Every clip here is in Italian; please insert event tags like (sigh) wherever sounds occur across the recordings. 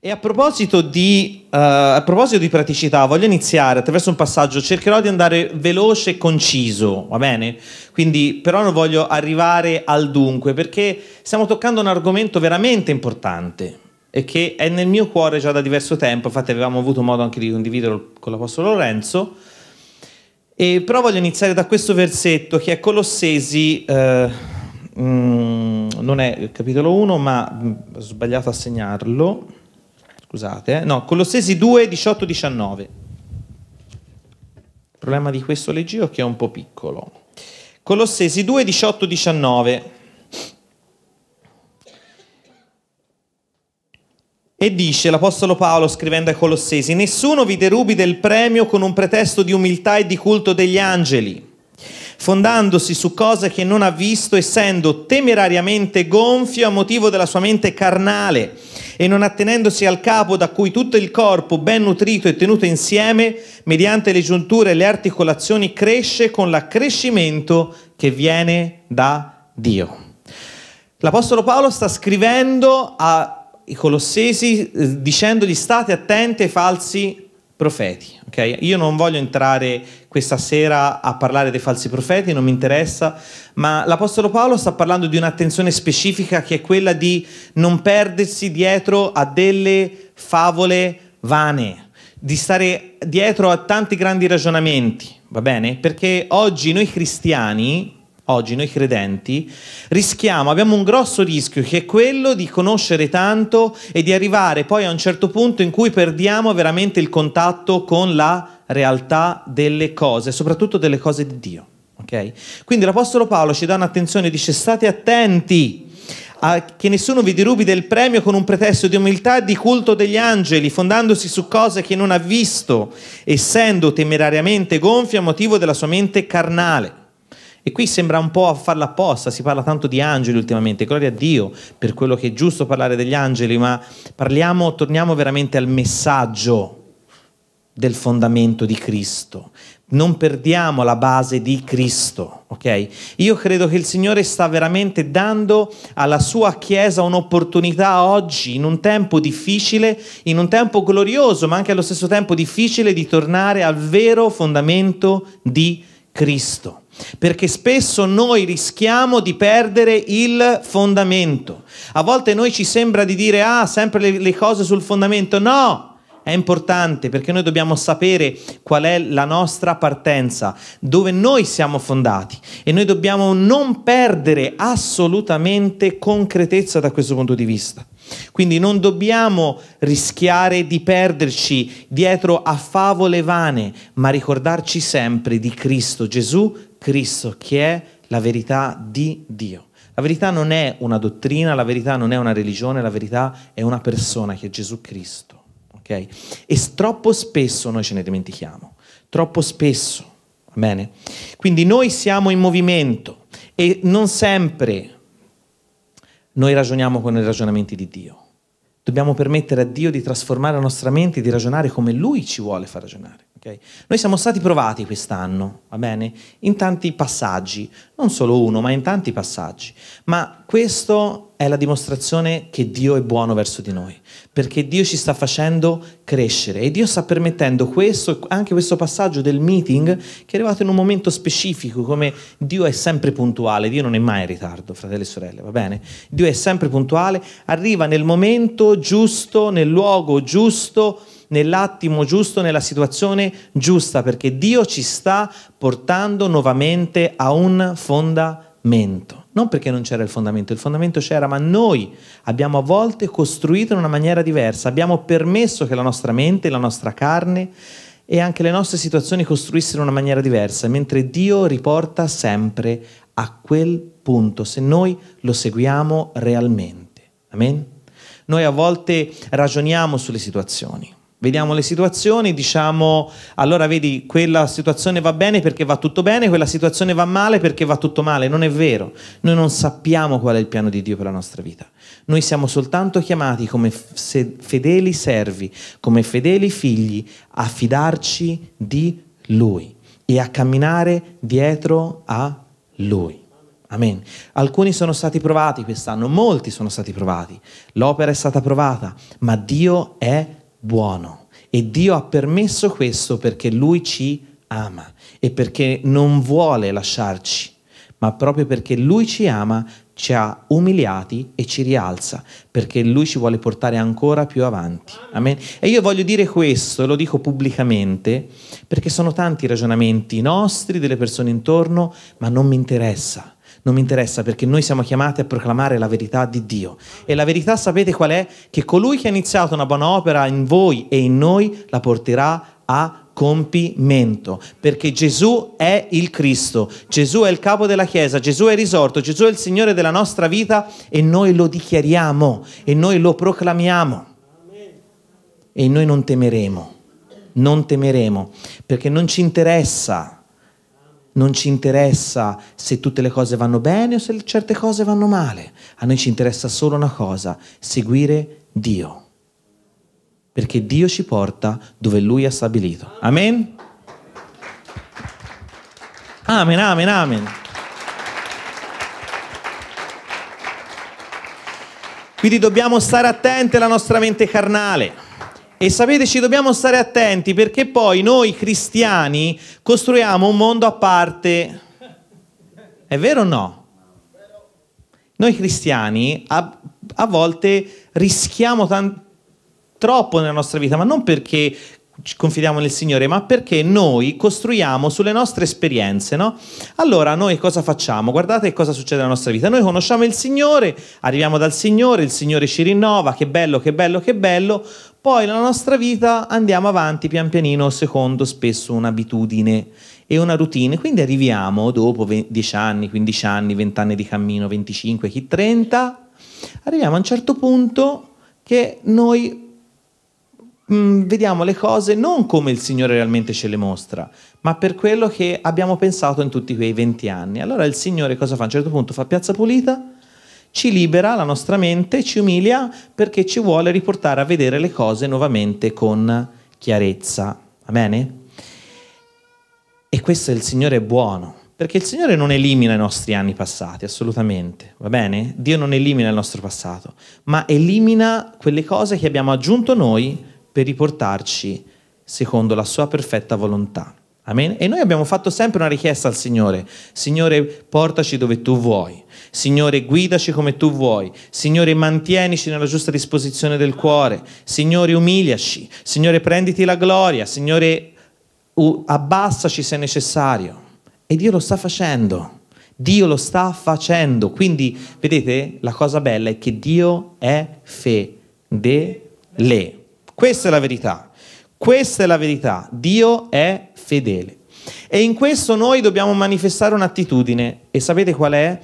E a proposito, di, uh, a proposito di praticità, voglio iniziare attraverso un passaggio, cercherò di andare veloce e conciso, va bene? Quindi però non voglio arrivare al dunque perché stiamo toccando un argomento veramente importante e che è nel mio cuore già da diverso tempo, infatti avevamo avuto modo anche di condividerlo con l'Apostolo Lorenzo, e però voglio iniziare da questo versetto che è Colossesi, eh, mh, mm, non è il capitolo 1 ma mh, mm, ho sbagliato a segnarlo, Scusate, eh? no, Colossesi 2, 18, 19. Il problema di questo leggio è che è un po' piccolo. Colossesi 2, 18, 19. E dice l'Apostolo Paolo scrivendo ai Colossesi, nessuno vi derubi del premio con un pretesto di umiltà e di culto degli angeli, fondandosi su cose che non ha visto, essendo temerariamente gonfio a motivo della sua mente carnale e non attenendosi al capo da cui tutto il corpo, ben nutrito e tenuto insieme, mediante le giunture e le articolazioni, cresce con l'accrescimento che viene da Dio. L'Apostolo Paolo sta scrivendo ai Colossesi eh, dicendogli state attenti ai falsi profeti. Okay? Io non voglio entrare questa sera a parlare dei falsi profeti, non mi interessa, ma l'Apostolo Paolo sta parlando di un'attenzione specifica che è quella di non perdersi dietro a delle favole vane, di stare dietro a tanti grandi ragionamenti, va bene? Perché oggi noi cristiani oggi noi credenti rischiamo, abbiamo un grosso rischio che è quello di conoscere tanto e di arrivare poi a un certo punto in cui perdiamo veramente il contatto con la realtà delle cose, soprattutto delle cose di Dio. Okay? Quindi l'Apostolo Paolo ci dà un'attenzione, dice state attenti a che nessuno vi derubi del premio con un pretesto di umiltà e di culto degli angeli, fondandosi su cose che non ha visto, essendo temerariamente gonfia a motivo della sua mente carnale. E qui sembra un po' a farla apposta, si parla tanto di angeli ultimamente, gloria a Dio per quello che è giusto parlare degli angeli, ma parliamo, torniamo veramente al messaggio del fondamento di Cristo. Non perdiamo la base di Cristo, ok? Io credo che il Signore sta veramente dando alla sua Chiesa un'opportunità oggi, in un tempo difficile, in un tempo glorioso, ma anche allo stesso tempo difficile, di tornare al vero fondamento di Cristo perché spesso noi rischiamo di perdere il fondamento. A volte noi ci sembra di dire ah, sempre le, le cose sul fondamento. No, è importante perché noi dobbiamo sapere qual è la nostra partenza, dove noi siamo fondati e noi dobbiamo non perdere assolutamente concretezza da questo punto di vista. Quindi non dobbiamo rischiare di perderci dietro a favole vane, ma ricordarci sempre di Cristo Gesù, Cristo che è la verità di Dio. La verità non è una dottrina, la verità non è una religione, la verità è una persona che è Gesù Cristo. Okay? E troppo spesso noi ce ne dimentichiamo, troppo spesso, va bene? Quindi noi siamo in movimento e non sempre noi ragioniamo con i ragionamenti di Dio. Dobbiamo permettere a Dio di trasformare la nostra mente, e di ragionare come Lui ci vuole far ragionare. Okay? Noi siamo stati provati quest'anno, va bene? In tanti passaggi, non solo uno, ma in tanti passaggi. Ma questo è la dimostrazione che Dio è buono verso di noi, perché Dio ci sta facendo crescere e Dio sta permettendo questo, anche questo passaggio del meeting che è arrivato in un momento specifico, come Dio è sempre puntuale, Dio non è mai in ritardo, fratelli e sorelle, va bene? Dio è sempre puntuale, arriva nel momento giusto, nel luogo giusto, nell'attimo giusto, nella situazione giusta, perché Dio ci sta portando nuovamente a un fondamento. Non perché non c'era il fondamento, il fondamento c'era, ma noi abbiamo a volte costruito in una maniera diversa, abbiamo permesso che la nostra mente, la nostra carne e anche le nostre situazioni costruissero in una maniera diversa, mentre Dio riporta sempre a quel punto, se noi lo seguiamo realmente. Amen? Noi a volte ragioniamo sulle situazioni, Vediamo le situazioni, diciamo allora vedi quella situazione va bene perché va tutto bene, quella situazione va male perché va tutto male. Non è vero, noi non sappiamo qual è il piano di Dio per la nostra vita. Noi siamo soltanto chiamati come fedeli servi, come fedeli figli a fidarci di Lui e a camminare dietro a Lui. Amen. Alcuni sono stati provati quest'anno, molti sono stati provati, l'opera è stata provata, ma Dio è buono. E Dio ha permesso questo perché Lui ci ama e perché non vuole lasciarci, ma proprio perché Lui ci ama ci ha umiliati e ci rialza, perché Lui ci vuole portare ancora più avanti. Amen. E io voglio dire questo, lo dico pubblicamente, perché sono tanti i ragionamenti nostri, delle persone intorno, ma non mi interessa non mi interessa perché noi siamo chiamati a proclamare la verità di Dio. E la verità sapete qual è? Che colui che ha iniziato una buona opera in voi e in noi la porterà a compimento, perché Gesù è il Cristo, Gesù è il capo della Chiesa, Gesù è risorto, Gesù è il Signore della nostra vita e noi lo dichiariamo e noi lo proclamiamo. E noi non temeremo, non temeremo, perché non ci interessa non ci interessa se tutte le cose vanno bene o se certe cose vanno male, a noi ci interessa solo una cosa, seguire Dio, perché Dio ci porta dove Lui ha stabilito. Amen? Amen, amen, amen. Quindi dobbiamo stare attenti alla nostra mente carnale. E sapete, ci dobbiamo stare attenti perché poi noi cristiani costruiamo un mondo a parte. È vero o no? Noi cristiani a, a volte rischiamo troppo nella nostra vita, ma non perché ci confidiamo nel Signore, ma perché noi costruiamo sulle nostre esperienze, no? Allora noi cosa facciamo? Guardate cosa succede nella nostra vita. Noi conosciamo il Signore, arriviamo dal Signore, il Signore ci rinnova, che bello, che bello, che bello. Poi la nostra vita andiamo avanti pian pianino secondo spesso un'abitudine e una routine. Quindi arriviamo dopo 10 anni, 15 anni, 20 anni di cammino, 25, chi 30, arriviamo a un certo punto che noi Mm, vediamo le cose non come il Signore realmente ce le mostra, ma per quello che abbiamo pensato in tutti quei 20 anni. Allora il Signore cosa fa? A un certo punto fa piazza pulita, ci libera la nostra mente, ci umilia perché ci vuole riportare a vedere le cose nuovamente con chiarezza. Va bene? E questo è il Signore buono, perché il Signore non elimina i nostri anni passati, assolutamente, va bene? Dio non elimina il nostro passato, ma elimina quelle cose che abbiamo aggiunto noi per riportarci secondo la sua perfetta volontà. Amen? E noi abbiamo fatto sempre una richiesta al Signore. Signore, portaci dove tu vuoi. Signore, guidaci come tu vuoi. Signore, mantienici nella giusta disposizione del cuore. Signore, umiliaci. Signore, prenditi la gloria. Signore, abbassaci se necessario. E Dio lo sta facendo. Dio lo sta facendo. Quindi, vedete, la cosa bella è che Dio è fedele. Questa è la verità. Questa è la verità. Dio è fedele. E in questo noi dobbiamo manifestare un'attitudine. E sapete qual è?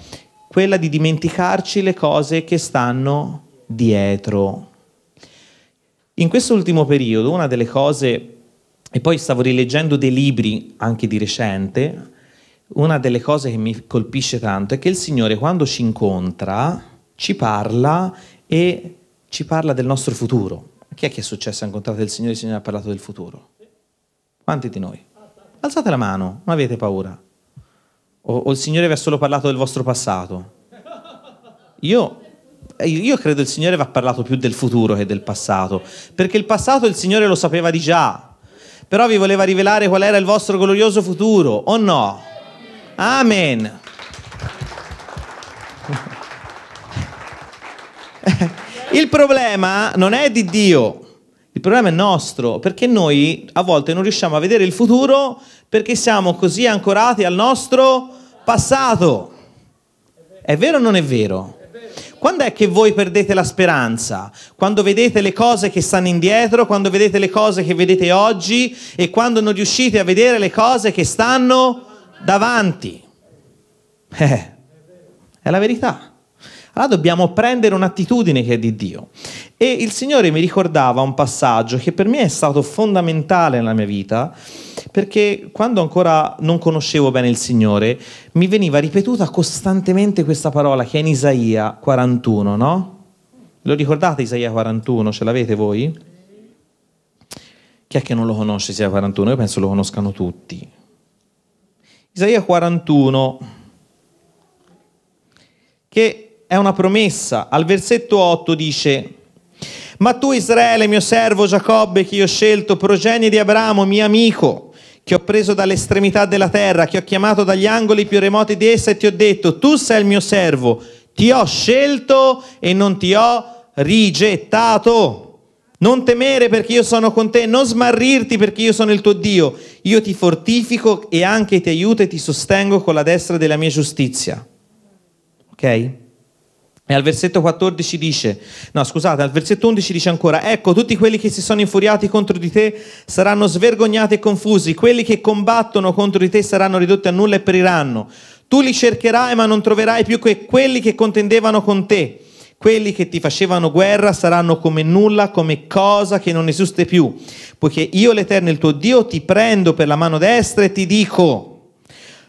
Quella di dimenticarci le cose che stanno dietro. In quest'ultimo periodo, una delle cose, e poi stavo rileggendo dei libri anche di recente, una delle cose che mi colpisce tanto è che il Signore quando ci incontra ci parla e ci parla del nostro futuro. Ma chi è che è successo Ha incontrato il Signore e il Signore ha parlato del futuro? Quanti di noi? Alzate la mano, non avete paura. O, o il Signore vi ha solo parlato del vostro passato. Eh, io, io credo il Signore vi ha parlato più del futuro che del passato, perché il passato il Signore lo sapeva di già, però vi voleva rivelare qual era il vostro glorioso futuro, o no? Amen. (laughs) Eh, il problema non è di Dio, il problema è nostro, perché noi a volte non riusciamo a vedere il futuro perché siamo così ancorati al nostro passato. È vero o non è vero? Quando è che voi perdete la speranza? Quando vedete le cose che stanno indietro, quando vedete le cose che vedete oggi e quando non riuscite a vedere le cose che stanno davanti. Eh, è la verità. Allora ah, dobbiamo prendere un'attitudine che è di Dio. E il Signore mi ricordava un passaggio che per me è stato fondamentale nella mia vita, perché quando ancora non conoscevo bene il Signore, mi veniva ripetuta costantemente questa parola che è in Isaia 41, no? Lo ricordate Isaia 41? Ce l'avete voi? Chi è che non lo conosce Isaia 41? Io penso lo conoscano tutti. Isaia 41, che è una promessa. Al versetto 8 dice, ma tu Israele, mio servo Giacobbe, che io ho scelto, progenie di Abramo, mio amico, che ho preso dall'estremità della terra, che ho chiamato dagli angoli più remoti di essa e ti ho detto, tu sei il mio servo, ti ho scelto e non ti ho rigettato. Non temere perché io sono con te, non smarrirti perché io sono il tuo Dio. Io ti fortifico e anche ti aiuto e ti sostengo con la destra della mia giustizia. Ok? E al versetto 14 dice, no scusate, al versetto 11 dice ancora, ecco tutti quelli che si sono infuriati contro di te saranno svergognati e confusi, quelli che combattono contro di te saranno ridotti a nulla e periranno. Tu li cercherai ma non troverai più che quelli che contendevano con te. Quelli che ti facevano guerra saranno come nulla, come cosa che non esiste più, poiché io l'Eterno, il tuo Dio, ti prendo per la mano destra e ti dico,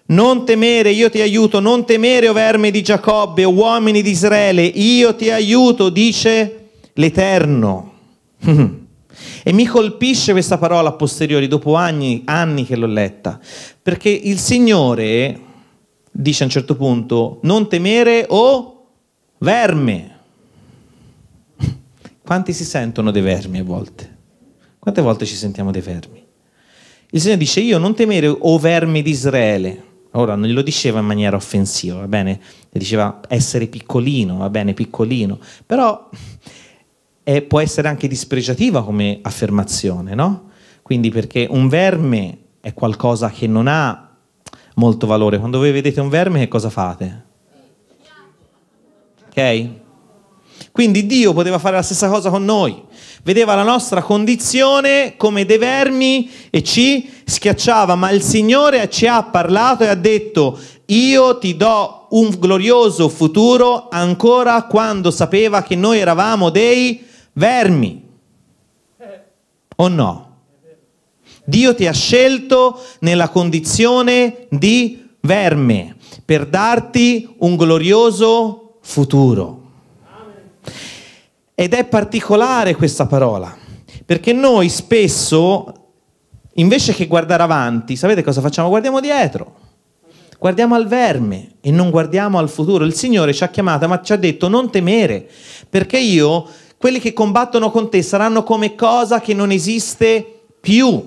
non temere, io ti aiuto, non temere o verme di Giacobbe o uomini di Israele, io ti aiuto, dice l'Eterno. (laughs) e mi colpisce questa parola a posteriori, dopo anni, anni che l'ho letta, perché il Signore dice a un certo punto, non temere o verme. (laughs) Quanti si sentono dei vermi a volte? Quante volte ci sentiamo dei vermi? Il Signore dice, io non temere o verme di Israele. Ora non lo diceva in maniera offensiva, va bene? Le diceva essere piccolino, va bene, piccolino, però è, eh, può essere anche dispregiativa come affermazione, no? Quindi perché un verme è qualcosa che non ha molto valore. Quando voi vedete un verme che cosa fate? Ok? Quindi Dio poteva fare la stessa cosa con noi vedeva la nostra condizione come dei vermi e ci schiacciava, ma il Signore ci ha parlato e ha detto, io ti do un glorioso futuro ancora quando sapeva che noi eravamo dei vermi. O no? Dio ti ha scelto nella condizione di verme per darti un glorioso futuro. Ed è particolare questa parola, perché noi spesso, invece che guardare avanti, sapete cosa facciamo? Guardiamo dietro, guardiamo al verme e non guardiamo al futuro. Il Signore ci ha chiamato, ma ci ha detto non temere, perché io, quelli che combattono con te saranno come cosa che non esiste più.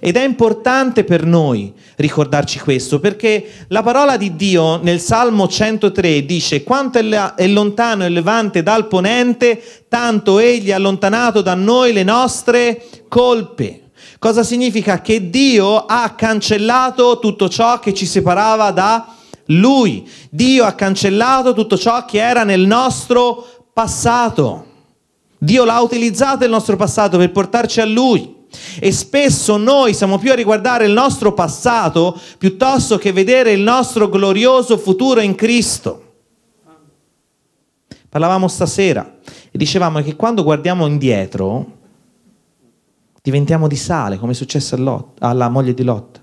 Ed è importante per noi ricordarci questo, perché la parola di Dio nel Salmo 103 dice quanto è, lontano il levante dal ponente, tanto egli ha allontanato da noi le nostre colpe. Cosa significa? Che Dio ha cancellato tutto ciò che ci separava da Lui. Dio ha cancellato tutto ciò che era nel nostro passato. Dio l'ha utilizzato il nostro passato per portarci a Lui. E spesso noi siamo più a riguardare il nostro passato piuttosto che vedere il nostro glorioso futuro in Cristo. Parlavamo stasera e dicevamo che quando guardiamo indietro diventiamo di sale, come è successo a Lot, alla moglie di Lot.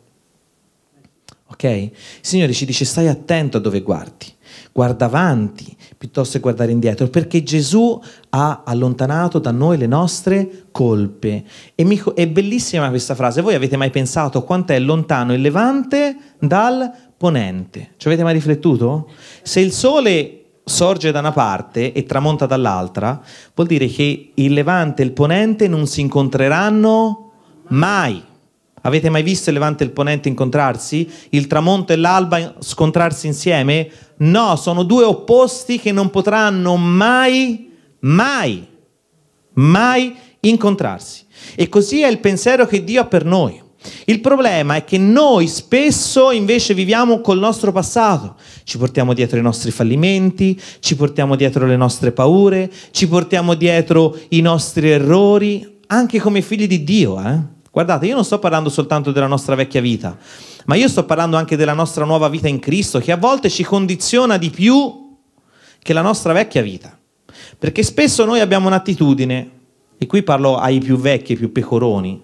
Ok? Il Signore ci dice stai attento a dove guardi, guarda avanti piuttosto che guardare indietro, perché Gesù ha allontanato da noi le nostre colpe. E mi, è bellissima questa frase, voi avete mai pensato quanto è lontano il levante dal ponente? Ci avete mai riflettuto? Se il sole sorge da una parte e tramonta dall'altra, vuol dire che il levante e il ponente non si incontreranno mai. Avete mai visto il Levante e il Ponente incontrarsi? Il tramonto e l'alba scontrarsi insieme? No, sono due opposti che non potranno mai, mai, mai incontrarsi. E così è il pensiero che Dio ha per noi. Il problema è che noi spesso invece viviamo col nostro passato, ci portiamo dietro i nostri fallimenti, ci portiamo dietro le nostre paure, ci portiamo dietro i nostri errori, anche come figli di Dio. Eh? Guardate, io non sto parlando soltanto della nostra vecchia vita, ma io sto parlando anche della nostra nuova vita in Cristo, che a volte ci condiziona di più che la nostra vecchia vita. Perché spesso noi abbiamo un'attitudine, e qui parlo ai più vecchi, ai più pecoroni,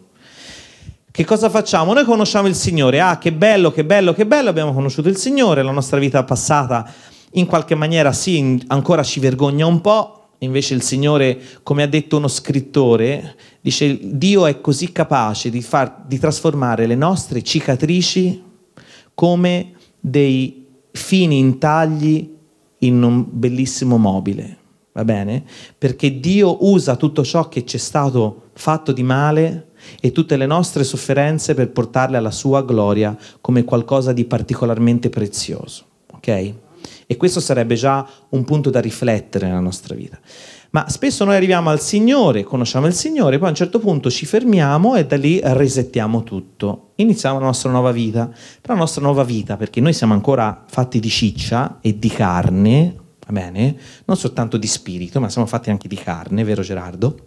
che cosa facciamo? Noi conosciamo il Signore, ah che bello, che bello, che bello, abbiamo conosciuto il Signore, la nostra vita passata in qualche maniera sì, ancora ci vergogna un po', Invece il Signore, come ha detto uno scrittore, dice Dio è così capace di, far, di trasformare le nostre cicatrici come dei fini intagli in un bellissimo mobile, va bene? Perché Dio usa tutto ciò che ci è stato fatto di male e tutte le nostre sofferenze per portarle alla sua gloria come qualcosa di particolarmente prezioso, ok? e questo sarebbe già un punto da riflettere nella nostra vita. Ma spesso noi arriviamo al Signore, conosciamo il Signore, poi a un certo punto ci fermiamo e da lì resettiamo tutto. Iniziamo la nostra nuova vita. Però la nostra nuova vita, perché noi siamo ancora fatti di ciccia e di carne, va bene? Non soltanto di spirito, ma siamo fatti anche di carne, vero Gerardo?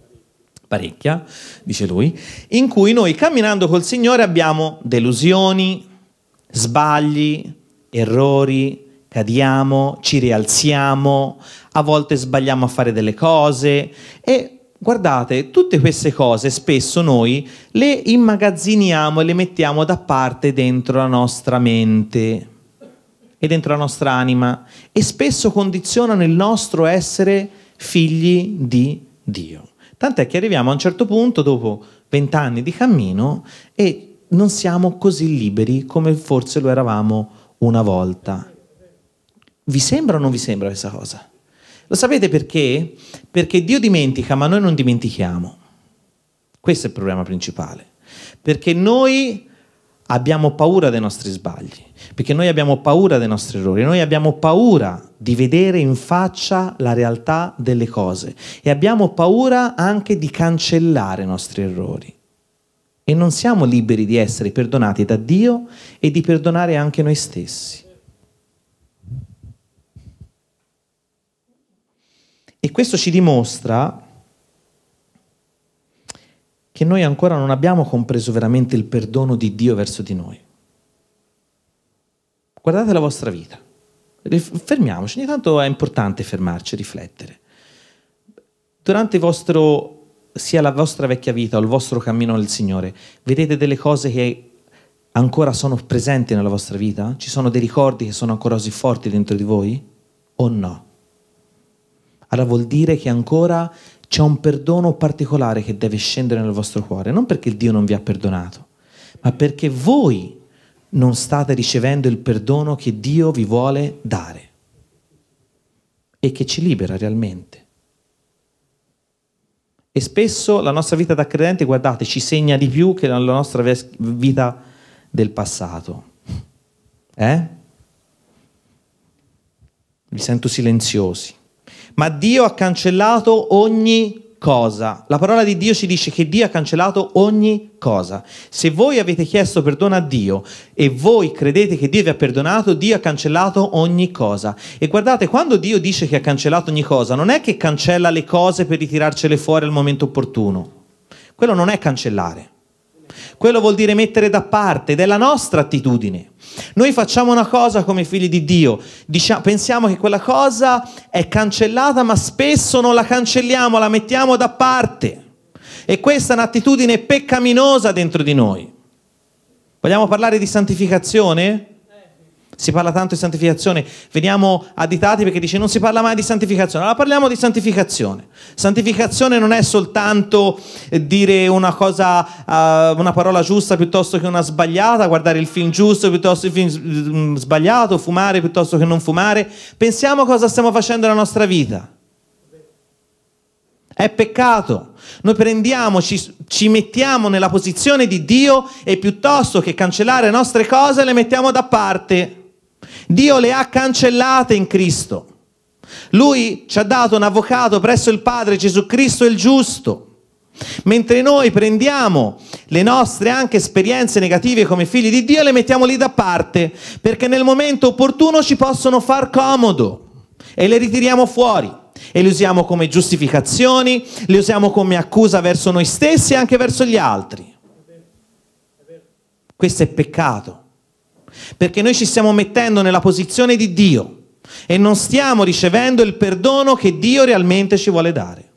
Parecchia, dice lui, in cui noi camminando col Signore abbiamo delusioni, sbagli, errori, cadiamo, ci rialziamo, a volte sbagliamo a fare delle cose e guardate, tutte queste cose spesso noi le immagazziniamo e le mettiamo da parte dentro la nostra mente e dentro la nostra anima e spesso condizionano il nostro essere figli di Dio. Tant'è che arriviamo a un certo punto, dopo vent'anni di cammino, e non siamo così liberi come forse lo eravamo una volta. Vi sembra o non vi sembra questa cosa? Lo sapete perché? Perché Dio dimentica, ma noi non dimentichiamo. Questo è il problema principale. Perché noi abbiamo paura dei nostri sbagli, perché noi abbiamo paura dei nostri errori, noi abbiamo paura di vedere in faccia la realtà delle cose e abbiamo paura anche di cancellare i nostri errori. E non siamo liberi di essere perdonati da Dio e di perdonare anche noi stessi. E questo ci dimostra che noi ancora non abbiamo compreso veramente il perdono di Dio verso di noi. Guardate la vostra vita. Fermiamoci, ogni tanto è importante fermarci, riflettere. Durante vostro, sia la vostra vecchia vita o il vostro cammino nel Signore, vedete delle cose che ancora sono presenti nella vostra vita? Ci sono dei ricordi che sono ancora così forti dentro di voi? O no? Allora vuol dire che ancora c'è un perdono particolare che deve scendere nel vostro cuore, non perché Dio non vi ha perdonato, ma perché voi non state ricevendo il perdono che Dio vi vuole dare e che ci libera realmente. E spesso la nostra vita da credente, guardate, ci segna di più che la nostra vita del passato. Eh? Vi sento silenziosi ma Dio ha cancellato ogni cosa. La parola di Dio ci dice che Dio ha cancellato ogni cosa. Se voi avete chiesto perdono a Dio e voi credete che Dio vi ha perdonato, Dio ha cancellato ogni cosa. E guardate, quando Dio dice che ha cancellato ogni cosa, non è che cancella le cose per ritirarcele fuori al momento opportuno. Quello non è cancellare. Quello vuol dire mettere da parte, ed è la nostra attitudine. Noi facciamo una cosa come figli di Dio, diciamo, pensiamo che quella cosa è cancellata, ma spesso non la cancelliamo, la mettiamo da parte. E questa è un'attitudine peccaminosa dentro di noi. Vogliamo parlare di santificazione? si parla tanto di santificazione, veniamo additati perché dice non si parla mai di santificazione, allora parliamo di santificazione. Santificazione non è soltanto eh, dire una cosa, eh, una parola giusta piuttosto che una sbagliata, guardare il film giusto piuttosto che il film mm, sbagliato, fumare piuttosto che non fumare, pensiamo cosa stiamo facendo nella nostra vita. È peccato. Noi prendiamo, ci, ci, mettiamo nella posizione di Dio e piuttosto che cancellare le nostre cose le mettiamo da parte. Dio le ha cancellate in Cristo. Lui ci ha dato un avvocato presso il Padre Gesù Cristo il giusto. Mentre noi prendiamo le nostre anche esperienze negative come figli di Dio e le mettiamo lì da parte, perché nel momento opportuno ci possono far comodo e le ritiriamo fuori e le usiamo come giustificazioni, le usiamo come accusa verso noi stessi e anche verso gli altri. Questo è peccato perché noi ci stiamo mettendo nella posizione di Dio e non stiamo ricevendo il perdono che Dio realmente ci vuole dare.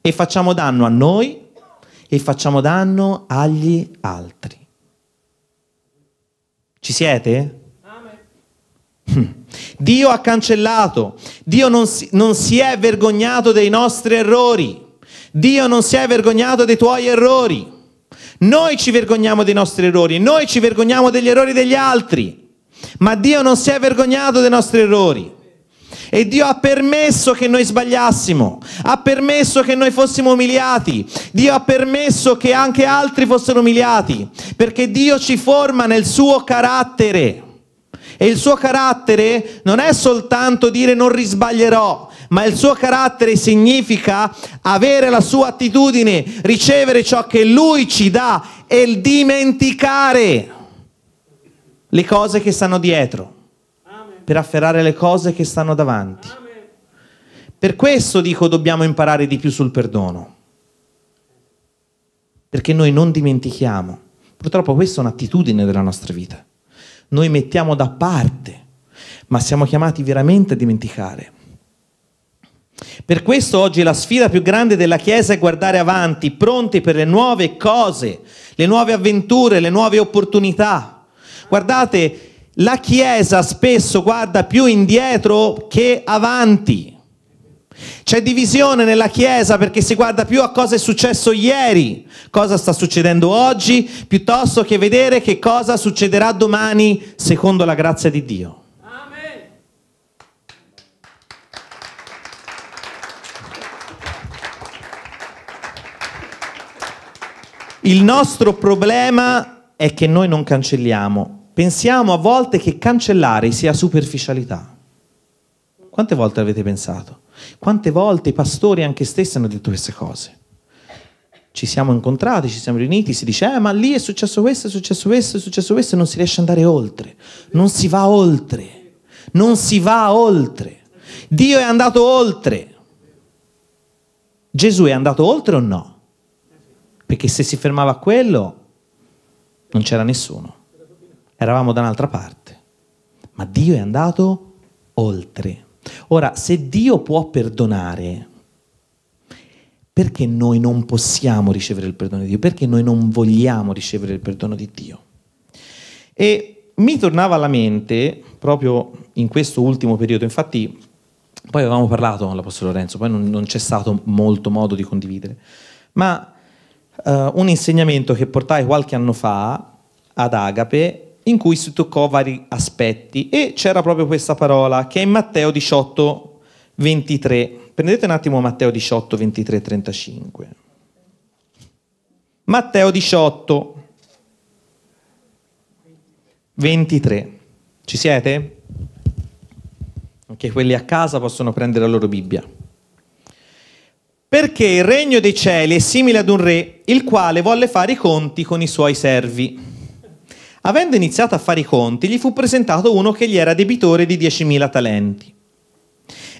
E facciamo danno a noi e facciamo danno agli altri. Ci siete? (laughs) Dio ha cancellato, Dio non si, non si è vergognato dei nostri errori, Dio non si è vergognato dei tuoi errori. Noi ci vergogniamo dei nostri errori, noi ci vergogniamo degli errori degli altri, ma Dio non si è vergognato dei nostri errori. E Dio ha permesso che noi sbagliassimo, ha permesso che noi fossimo umiliati, Dio ha permesso che anche altri fossero umiliati, perché Dio ci forma nel suo carattere. E il suo carattere non è soltanto dire non risbaglierò, ma il suo carattere significa avere la sua attitudine, ricevere ciò che lui ci dà e dimenticare le cose che stanno dietro per afferrare le cose che stanno davanti. Per questo dico dobbiamo imparare di più sul perdono, perché noi non dimentichiamo. Purtroppo questa è un'attitudine della nostra vita noi mettiamo da parte, ma siamo chiamati veramente a dimenticare. Per questo oggi la sfida più grande della Chiesa è guardare avanti, pronti per le nuove cose, le nuove avventure, le nuove opportunità. Guardate, la Chiesa spesso guarda più indietro che avanti. C'è divisione nella Chiesa perché si guarda più a cosa è successo ieri, cosa sta succedendo oggi, piuttosto che vedere che cosa succederà domani secondo la grazia di Dio. Amen. Il nostro problema è che noi non cancelliamo. Pensiamo a volte che cancellare sia superficialità. Quante volte avete pensato? Quante volte i pastori anche stessi hanno detto queste cose? Ci siamo incontrati, ci siamo riuniti, si dice, eh, ma lì è successo questo, è successo questo, è successo questo, e non si riesce ad andare oltre. Non si va oltre. Non si va oltre. Dio è andato oltre. Gesù è andato oltre o no? Perché se si fermava a quello, non c'era nessuno. Eravamo da un'altra parte. Ma Dio è andato oltre. Ora, se Dio può perdonare, perché noi non possiamo ricevere il perdono di Dio? Perché noi non vogliamo ricevere il perdono di Dio? E mi tornava alla mente, proprio in questo ultimo periodo, infatti poi avevamo parlato con l'Apostolo Lorenzo, poi non, non c'è stato molto modo di condividere, ma uh, un insegnamento che portai qualche anno fa ad Agape in cui si toccò vari aspetti e c'era proprio questa parola che è in Matteo 18, 23. Prendete un attimo Matteo 18, 23, 35. Matteo 18, 23. Ci siete? Anche quelli a casa possono prendere la loro Bibbia. Perché il regno dei cieli è simile ad un re, il quale volle fare i conti con i suoi servi. Avendo iniziato a fare i conti, gli fu presentato uno che gli era debitore di 10.000 talenti.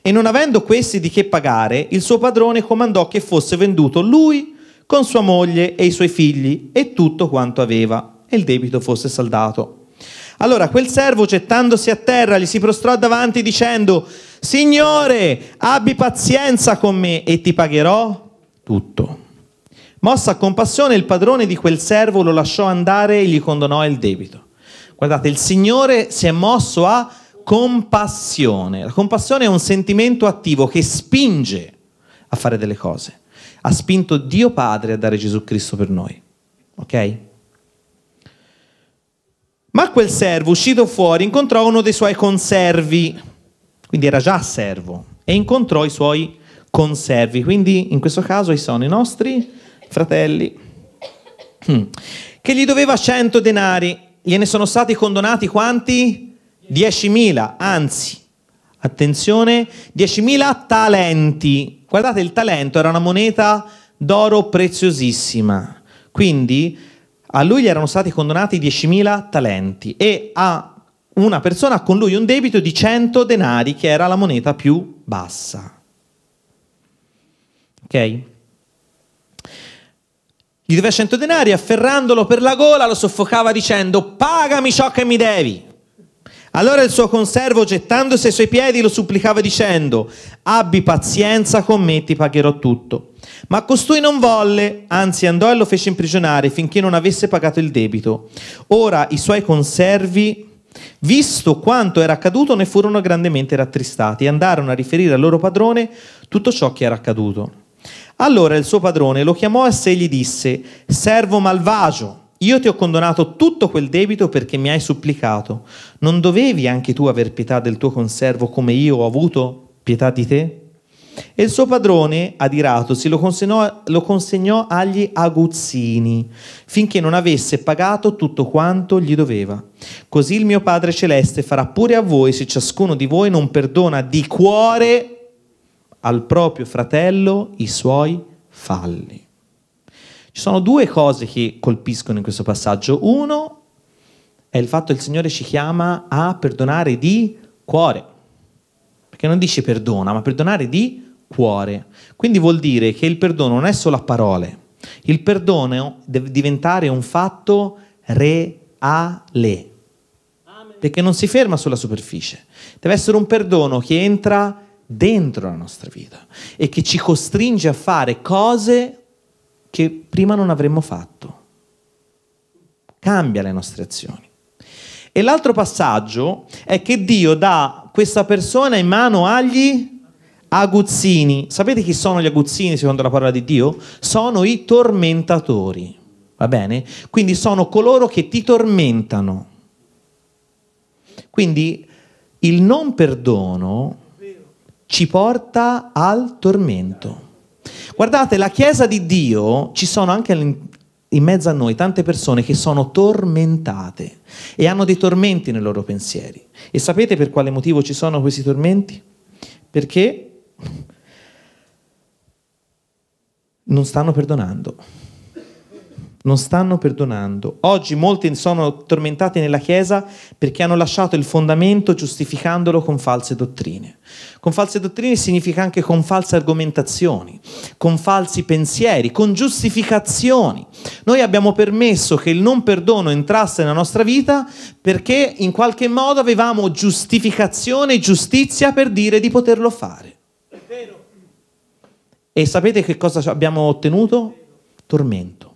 E non avendo questi di che pagare, il suo padrone comandò che fosse venduto lui con sua moglie e i suoi figli e tutto quanto aveva, e il debito fosse saldato. Allora quel servo, gettandosi a terra, gli si prostrò davanti dicendo, Signore, abbi pazienza con me e ti pagherò tutto. Mossa a compassione, il padrone di quel servo lo lasciò andare e gli condonò il debito. Guardate, il Signore si è mosso a compassione. La compassione è un sentimento attivo che spinge a fare delle cose. Ha spinto Dio Padre a dare Gesù Cristo per noi. Ok? Ma quel servo, uscito fuori, incontrò uno dei suoi conservi, quindi era già servo, e incontrò i suoi conservi. Quindi in questo caso sono i nostri fratelli, hmm, che gli doveva 100 denari, gliene sono stati condonati quanti? 10.000, anzi, attenzione, 10.000 talenti. Guardate, il talento era una moneta d'oro preziosissima, quindi a lui gli erano stati condonati 10.000 talenti e a una persona con lui un debito di 100 denari, che era la moneta più bassa. Ok? Gli doveva 100 denari, afferrandolo per la gola lo soffocava dicendo pagami ciò che mi devi. Allora il suo conservo, gettandosi ai suoi piedi, lo supplicava dicendo abbi pazienza con me, ti pagherò tutto. Ma costui non volle, anzi andò e lo fece imprigionare finché non avesse pagato il debito. Ora i suoi conservi Visto quanto era accaduto, ne furono grandemente rattristati e andarono a riferire al loro padrone tutto ciò che era accaduto. Allora il suo padrone lo chiamò a sé e gli disse, servo malvagio. Io ti ho condonato tutto quel debito perché mi hai supplicato. Non dovevi anche tu aver pietà del tuo conservo come io ho avuto pietà di te? E il suo padrone, adiratosi, lo consegnò, lo consegnò agli aguzzini, finché non avesse pagato tutto quanto gli doveva. Così il mio Padre Celeste farà pure a voi se ciascuno di voi non perdona di cuore al proprio fratello i suoi falli. Ci sono due cose che colpiscono in questo passaggio. Uno è il fatto che il Signore ci chiama a perdonare di cuore, perché non dice perdona, ma perdonare di cuore. Quindi vuol dire che il perdono non è solo a parole, il perdono deve diventare un fatto reale, perché non si ferma sulla superficie, deve essere un perdono che entra dentro la nostra vita e che ci costringe a fare cose che prima non avremmo fatto. Cambia le nostre azioni. E l'altro passaggio è che Dio dà questa persona in mano agli aguzzini. Sapete chi sono gli aguzzini secondo la parola di Dio? Sono i tormentatori. Va bene? Quindi sono coloro che ti tormentano. Quindi il non perdono ci porta al tormento. Guardate, la Chiesa di Dio, ci sono anche in mezzo a noi tante persone che sono tormentate e hanno dei tormenti nei loro pensieri. E sapete per quale motivo ci sono questi tormenti? Perché non stanno perdonando non stanno perdonando. Oggi molti sono tormentati nella Chiesa perché hanno lasciato il fondamento giustificandolo con false dottrine. Con false dottrine significa anche con false argomentazioni, con falsi pensieri, con giustificazioni. Noi abbiamo permesso che il non perdono entrasse nella nostra vita perché in qualche modo avevamo giustificazione e giustizia per dire di poterlo fare. E sapete che cosa abbiamo ottenuto? Tormento.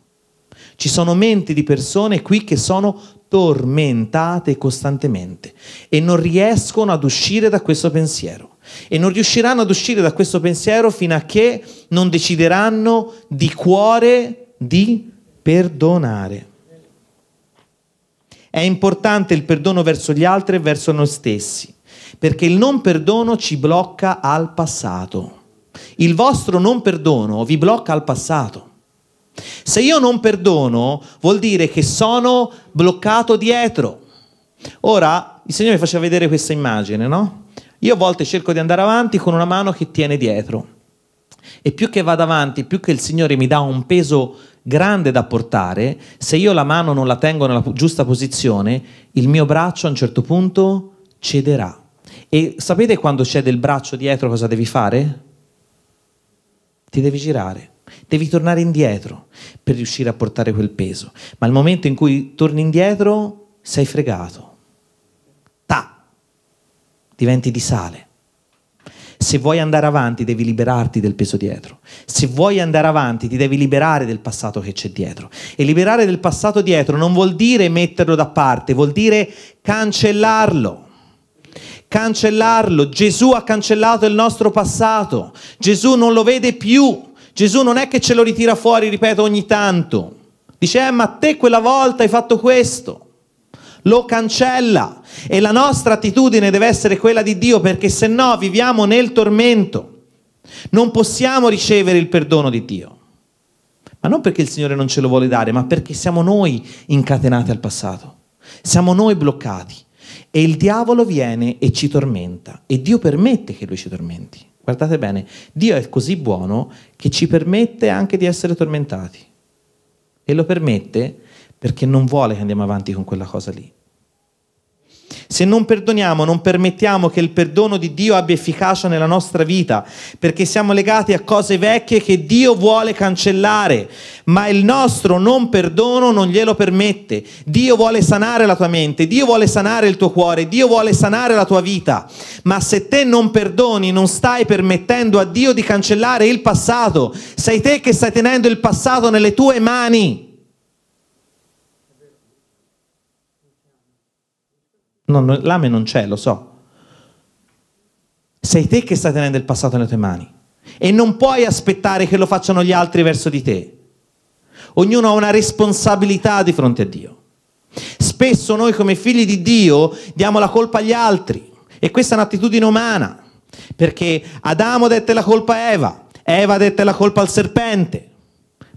Ci sono menti di persone qui che sono tormentate costantemente e non riescono ad uscire da questo pensiero. E non riusciranno ad uscire da questo pensiero fino a che non decideranno di cuore di perdonare. È importante il perdono verso gli altri e verso noi stessi, perché il non perdono ci blocca al passato. Il vostro non perdono vi blocca al passato. Se io non perdono, vuol dire che sono bloccato dietro. Ora, il Signore mi faceva vedere questa immagine, no? Io a volte cerco di andare avanti con una mano che tiene dietro. E più che vado avanti, più che il Signore mi dà un peso grande da portare, se io la mano non la tengo nella giusta posizione, il mio braccio a un certo punto cederà. E sapete quando cede il braccio dietro cosa devi fare? Ti devi girare devi tornare indietro per riuscire a portare quel peso. Ma il momento in cui torni indietro, sei fregato. Ta! Diventi di sale. Se vuoi andare avanti devi liberarti del peso dietro. Se vuoi andare avanti ti devi liberare del passato che c'è dietro. E liberare del passato dietro non vuol dire metterlo da parte, vuol dire cancellarlo. Cancellarlo. Gesù ha cancellato il nostro passato. Gesù non lo vede più. Gesù non è che ce lo ritira fuori, ripeto, ogni tanto. Dice, eh, ma te quella volta hai fatto questo. Lo cancella. E la nostra attitudine deve essere quella di Dio, perché se no viviamo nel tormento. Non possiamo ricevere il perdono di Dio. Ma non perché il Signore non ce lo vuole dare, ma perché siamo noi incatenati al passato. Siamo noi bloccati. E il diavolo viene e ci tormenta. E Dio permette che lui ci tormenti. Guardate bene, Dio è così buono che ci permette anche di essere tormentati. E lo permette perché non vuole che andiamo avanti con quella cosa lì. Se non perdoniamo, non permettiamo che il perdono di Dio abbia efficacia nella nostra vita, perché siamo legati a cose vecchie che Dio vuole cancellare, ma il nostro non perdono non glielo permette. Dio vuole sanare la tua mente, Dio vuole sanare il tuo cuore, Dio vuole sanare la tua vita, ma se te non perdoni non stai permettendo a Dio di cancellare il passato, sei te che stai tenendo il passato nelle tue mani. No, no, l'ame non c'è, lo so. Sei te che stai tenendo il passato nelle tue mani e non puoi aspettare che lo facciano gli altri verso di te. Ognuno ha una responsabilità di fronte a Dio. Spesso noi come figli di Dio diamo la colpa agli altri e questa è un'attitudine umana, perché Adamo dette la colpa a Eva, Eva dette la colpa al serpente,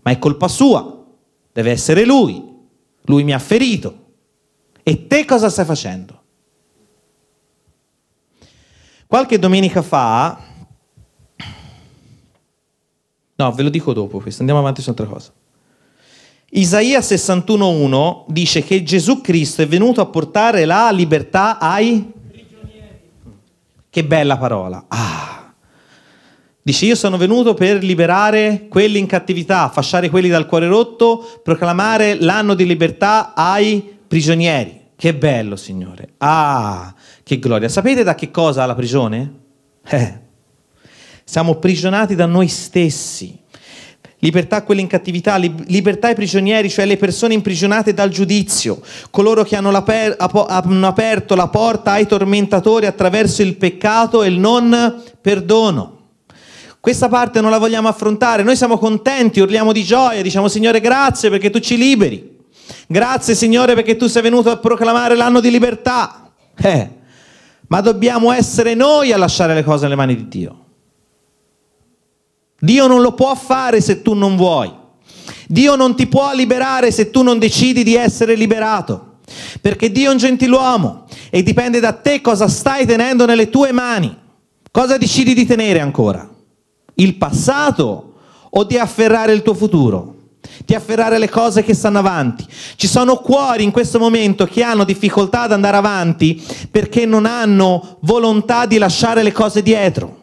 ma è colpa sua, deve essere lui, lui mi ha ferito. E te cosa stai facendo? Qualche domenica fa... No, ve lo dico dopo questo, andiamo avanti su un'altra cosa. Isaia 61.1 dice che Gesù Cristo è venuto a portare la libertà ai... Prigionieri. Che bella parola. Ah. Dice io sono venuto per liberare quelli in cattività, fasciare quelli dal cuore rotto, proclamare l'anno di libertà ai prigionieri. Che bello, Signore. Ah, che gloria. Sapete da che cosa la prigione? Eh, siamo prigionati da noi stessi. Libertà a quelli in cattività, libertà ai prigionieri, cioè le persone imprigionate dal giudizio, coloro che hanno, hanno aperto la porta ai tormentatori attraverso il peccato e il non perdono. Questa parte non la vogliamo affrontare, noi siamo contenti, urliamo di gioia, diciamo Signore grazie perché tu ci liberi, grazie Signore perché tu sei venuto a proclamare l'anno di libertà. Eh ma dobbiamo essere noi a lasciare le cose nelle mani di Dio. Dio non lo può fare se tu non vuoi. Dio non ti può liberare se tu non decidi di essere liberato. Perché Dio è un gentiluomo e dipende da te cosa stai tenendo nelle tue mani. Cosa decidi di tenere ancora? Il passato o di afferrare il tuo futuro? di afferrare le cose che stanno avanti. Ci sono cuori in questo momento che hanno difficoltà ad andare avanti perché non hanno volontà di lasciare le cose dietro.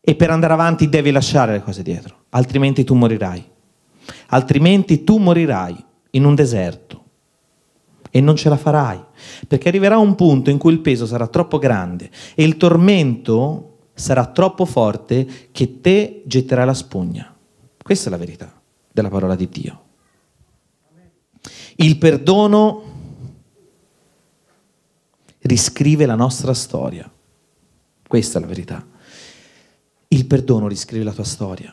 E per andare avanti devi lasciare le cose dietro, altrimenti tu morirai. Altrimenti tu morirai in un deserto e non ce la farai, perché arriverà un punto in cui il peso sarà troppo grande e il tormento sarà troppo forte che te getterà la spugna. Questa è la verità della parola di Dio. Il perdono riscrive la nostra storia. Questa è la verità. Il perdono riscrive la tua storia.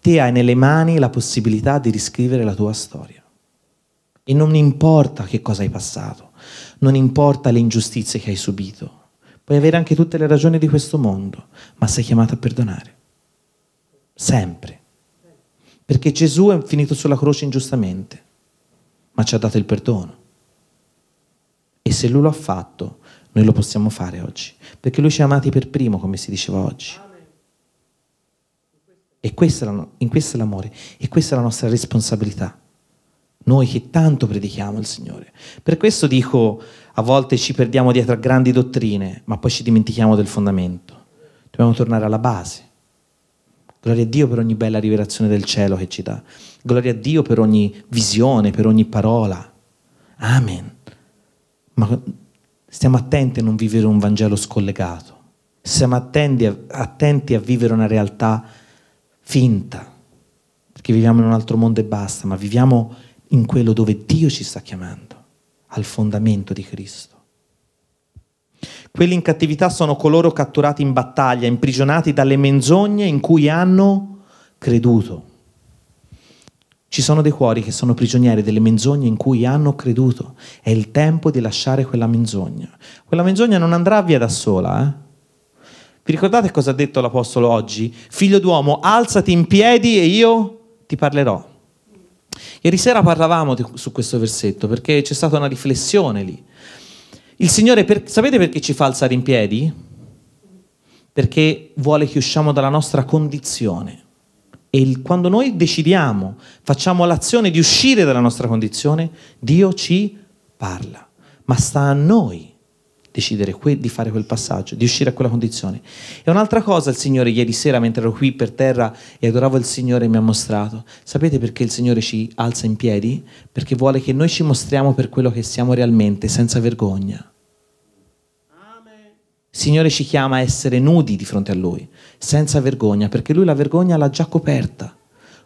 Te hai nelle mani la possibilità di riscrivere la tua storia. E non importa che cosa hai passato, non importa le ingiustizie che hai subito, Puoi avere anche tutte le ragioni di questo mondo, ma sei chiamato a perdonare. Sempre. Perché Gesù è finito sulla croce ingiustamente, ma ci ha dato il perdono. E se lui lo ha fatto, noi lo possiamo fare oggi, perché lui ci ha amati per primo, come si diceva oggi. E questo in questo è l'amore, e questa è la nostra responsabilità. Noi che tanto predichiamo il Signore. Per questo dico, a volte ci perdiamo dietro a grandi dottrine, ma poi ci dimentichiamo del fondamento. Dobbiamo tornare alla base. Gloria a Dio per ogni bella rivelazione del cielo che ci dà. Gloria a Dio per ogni visione, per ogni parola. Amen. Ma stiamo attenti a non vivere un Vangelo scollegato. Stiamo attenti a, attenti a vivere una realtà finta. Perché viviamo in un altro mondo e basta, ma viviamo in quello dove Dio ci sta chiamando al fondamento di Cristo. Quelli in cattività sono coloro catturati in battaglia, imprigionati dalle menzogne in cui hanno creduto. Ci sono dei cuori che sono prigionieri delle menzogne in cui hanno creduto. È il tempo di lasciare quella menzogna. Quella menzogna non andrà via da sola. Eh? Vi ricordate cosa ha detto l'Apostolo oggi? Figlio d'uomo, alzati in piedi e io ti parlerò. Ieri sera parlavamo di, su questo versetto perché c'è stata una riflessione lì. Il Signore, per, sapete perché ci fa alzare in piedi? Perché vuole che usciamo dalla nostra condizione. E il, quando noi decidiamo, facciamo l'azione di uscire dalla nostra condizione, Dio ci parla, ma sta a noi decidere que- di fare quel passaggio, di uscire a quella condizione. E un'altra cosa il Signore ieri sera mentre ero qui per terra e adoravo il Signore mi ha mostrato. Sapete perché il Signore ci alza in piedi? Perché vuole che noi ci mostriamo per quello che siamo realmente, senza vergogna. Il Signore ci chiama a essere nudi di fronte a Lui, senza vergogna, perché Lui la vergogna l'ha già coperta.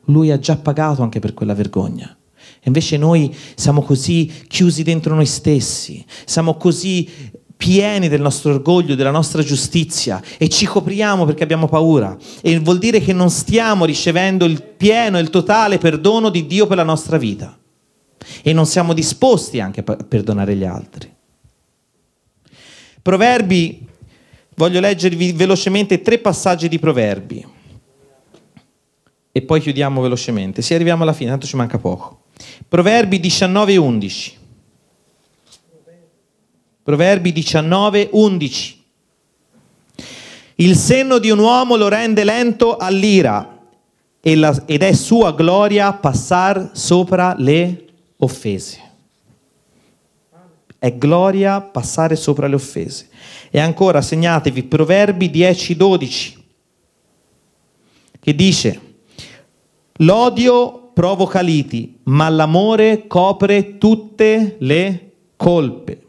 Lui ha già pagato anche per quella vergogna. E invece noi siamo così chiusi dentro noi stessi, siamo così pieni del nostro orgoglio, della nostra giustizia e ci copriamo perché abbiamo paura. E vuol dire che non stiamo ricevendo il pieno e il totale perdono di Dio per la nostra vita. E non siamo disposti anche a perdonare gli altri. Proverbi, voglio leggervi velocemente tre passaggi di Proverbi. E poi chiudiamo velocemente. Sì, arriviamo alla fine, tanto ci manca poco. Proverbi 19 e 11. Proverbi 19, 11. Il senno di un uomo lo rende lento all'ira ed è sua gloria passar sopra le offese. È gloria passare sopra le offese. E ancora segnatevi Proverbi 10, 12, che dice, l'odio provoca liti, ma l'amore copre tutte le colpe.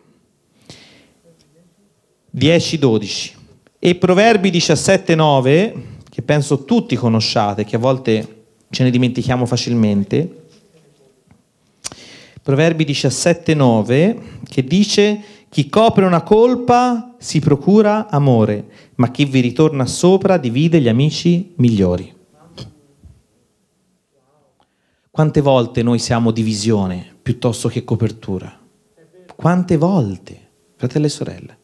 10-12 e Proverbi 17-9, che penso tutti conosciate, che a volte ce ne dimentichiamo facilmente. Proverbi 17-9 che dice chi copre una colpa si procura amore, ma chi vi ritorna sopra divide gli amici migliori. Quante volte noi siamo divisione piuttosto che copertura? Quante volte, fratelli e sorelle?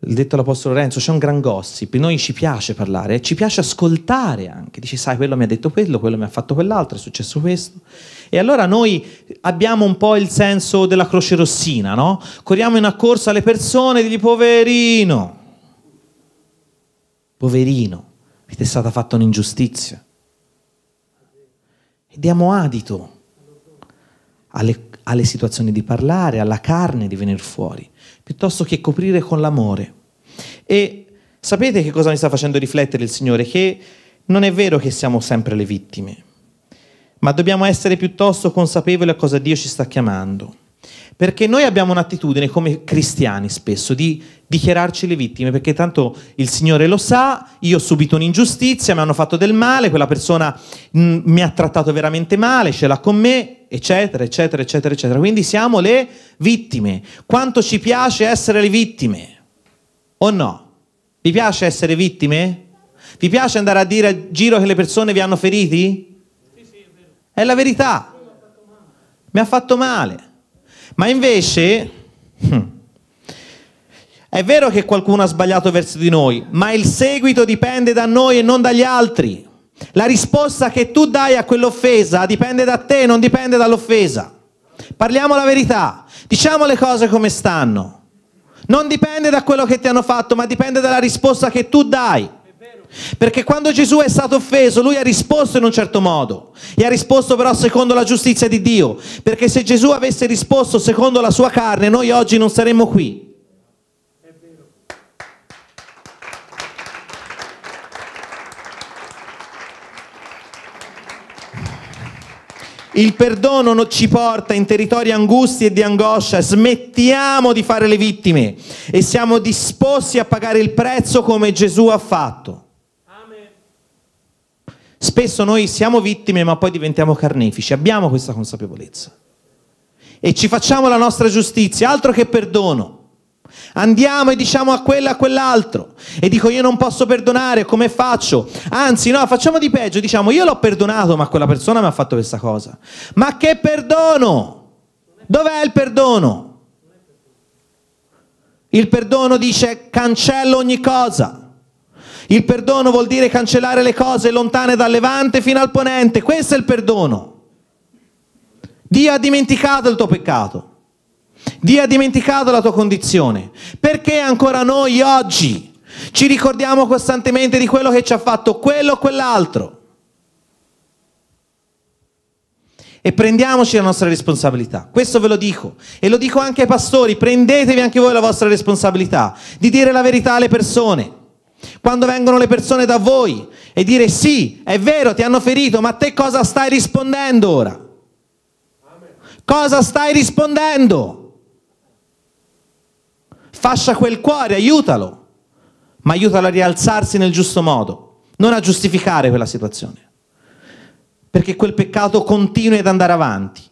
detto l'Apostolo Lorenzo, c'è un gran gossip, noi ci piace parlare, ci piace ascoltare anche, dici sai quello mi ha detto quello, quello mi ha fatto quell'altro, è successo questo. E allora noi abbiamo un po' il senso della croce rossina, no? Corriamo in accorso alle persone, digli poverino, poverino, ti è stata fatta un'ingiustizia. E diamo adito alle alle situazioni di parlare, alla carne di venire fuori, piuttosto che coprire con l'amore. E sapete che cosa mi sta facendo riflettere il Signore? Che non è vero che siamo sempre le vittime, ma dobbiamo essere piuttosto consapevoli a cosa Dio ci sta chiamando. Perché noi abbiamo un'attitudine come cristiani spesso di dichiararci le vittime, perché tanto il Signore lo sa, io ho subito un'ingiustizia, mi hanno fatto del male, quella persona mh, mm, mi ha trattato veramente male, ce l'ha con me, eccetera, eccetera, eccetera, eccetera. Quindi siamo le vittime. Quanto ci piace essere le vittime? O no? Vi piace essere vittime? Vi piace andare a dire a giro che le persone vi hanno feriti? È la verità. Mi ha fatto male. Ma invece, hmm, è vero che qualcuno ha sbagliato verso di noi, ma il seguito dipende da noi e non dagli altri. La risposta che tu dai a quell'offesa dipende da te, non dipende dall'offesa. Parliamo la verità, diciamo le cose come stanno. Non dipende da quello che ti hanno fatto, ma dipende dalla risposta che tu dai. Perché quando Gesù è stato offeso, lui ha risposto in un certo modo, e ha risposto però secondo la giustizia di Dio, perché se Gesù avesse risposto secondo la sua carne, noi oggi non saremmo qui. Il perdono ci porta in territori angusti e di angoscia, smettiamo di fare le vittime e siamo disposti a pagare il prezzo come Gesù ha fatto. Spesso noi siamo vittime ma poi diventiamo carnefici, abbiamo questa consapevolezza. E ci facciamo la nostra giustizia, altro che perdono. Andiamo e diciamo a quello e a quell'altro. E dico io non posso perdonare, come faccio? Anzi, no, facciamo di peggio, diciamo io l'ho perdonato, ma quella persona mi ha fatto questa cosa. Ma che perdono? Dov'è il perdono? Il perdono dice cancello ogni cosa. Il perdono vuol dire cancellare le cose lontane dal Levante fino al Ponente. Questo è il perdono. Dio ha dimenticato il tuo peccato. Dio ha dimenticato la tua condizione. Perché ancora noi oggi ci ricordiamo costantemente di quello che ci ha fatto quello o quell'altro? E prendiamoci la nostra responsabilità. Questo ve lo dico. E lo dico anche ai pastori. Prendetevi anche voi la vostra responsabilità di dire la verità alle persone. Quando vengono le persone da voi e dire sì, è vero, ti hanno ferito, ma te cosa stai rispondendo ora? Cosa stai rispondendo? Fascia quel cuore, aiutalo, ma aiutalo a rialzarsi nel giusto modo, non a giustificare quella situazione perché quel peccato continui ad andare avanti.